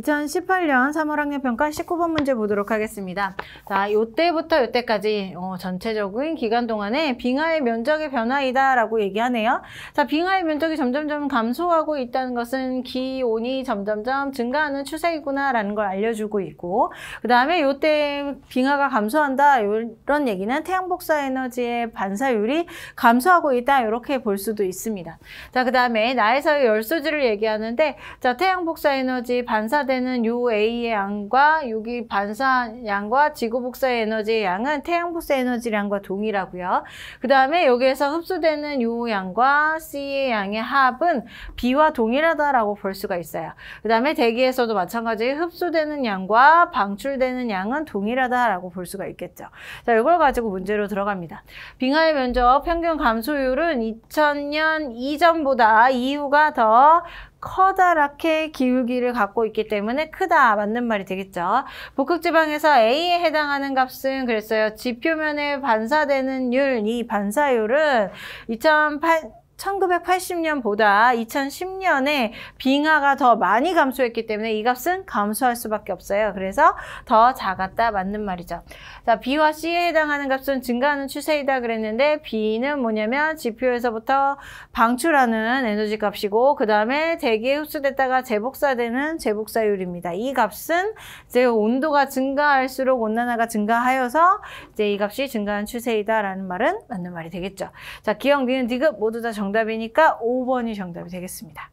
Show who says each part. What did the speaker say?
Speaker 1: 2018년 3월 학년 평가 19번 문제 보도록 하겠습니다. 자, 요때부터 요때까지 어, 전체적인 기간 동안에 빙하의 면적의 변화이다 라고 얘기하네요. 자, 빙하의 면적이 점점점 감소하고 있다는 것은 기온이 점점점 증가하는 추세이구나 라는 걸 알려주고 있고 그 다음에 요때 빙하가 감소한다 이런 얘기는 태양 복사 에너지의 반사율이 감소하고 있다 이렇게 볼 수도 있습니다. 자, 그 다음에 나에서의 열수지를 얘기하는데 자, 태양 복사 에너지 반사 반사되는 요 A의 양과 여기 반사 양과 지구 복사의 에너지의 양은 태양 복사 에너지 양과 동일하고요. 그 다음에 여기에서 흡수되는 요 양과 C의 양의 합은 B와 동일하다라고 볼 수가 있어요. 그 다음에 대기에서도 마찬가지 흡수되는 양과 방출되는 양은 동일하다라고 볼 수가 있겠죠. 자, 이걸 가지고 문제로 들어갑니다. 빙하의 면적 평균 감소율은 2000년 이전보다 이후가 더 커다랗게 기울기를 갖고 있기 때문에 크다 맞는 말이 되겠죠. 북극지방에서 A에 해당하는 값은 그랬어요. 지표면에 반사되는 율, 이 반사율은 2008 1980년보다 2010년에 빙하가 더 많이 감소했기 때문에 이 값은 감소할 수밖에 없어요. 그래서 더 작았다 맞는 말이죠. 자, B와 C에 해당하는 값은 증가하는 추세이다 그랬는데 B는 뭐냐면 지표에서부터 방출하는 에너지 값이고 그 다음에 대기에 흡수됐다가 재복사되는 재복사율입니다. 이 값은 이제 온도가 증가할수록 온난화가 증가하여서 이제 이 값이 증가하는 추세이다라는 말은 맞는 말이 되겠죠. 자, 기억, 비는 디귿 모두 다 정. 정답이니까 5번이 정답이 되겠습니다.